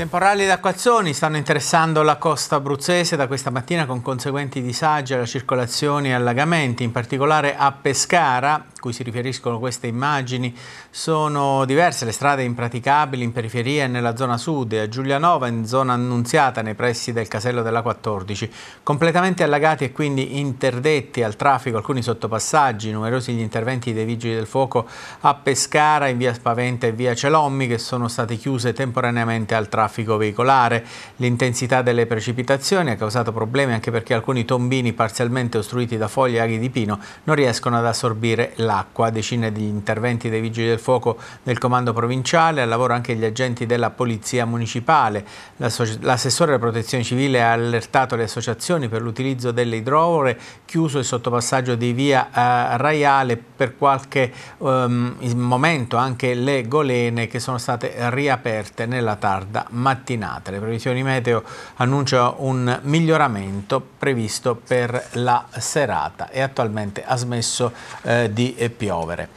Temporali d'acquazzoni stanno interessando la costa abruzzese da questa mattina con conseguenti disagi alla circolazione e allagamenti, in particolare a Pescara, cui si riferiscono queste immagini, sono diverse le strade impraticabili in periferia e nella zona sud, e a Giulianova in zona annunziata nei pressi del casello della 14, completamente allagati e quindi interdetti al traffico alcuni sottopassaggi, numerosi gli interventi dei vigili del fuoco a Pescara, in via Spaventa e via Celommi che sono state chiuse temporaneamente al traffico veicolare. L'intensità delle precipitazioni ha causato problemi anche perché alcuni tombini parzialmente ostruiti da foglie e aghi di pino non riescono ad assorbire la dell'acqua, decine di interventi dei vigili del fuoco del comando provinciale, al lavoro anche gli agenti della polizia municipale. L'assessore della protezione civile ha allertato le associazioni per l'utilizzo delle idrovore, chiuso il sottopassaggio di via eh, Raiale per qualche ehm, momento anche le golene che sono state riaperte nella tarda mattinata. Le previsioni meteo annunciano un miglioramento previsto per la serata e attualmente ha smesso eh, di e piovere.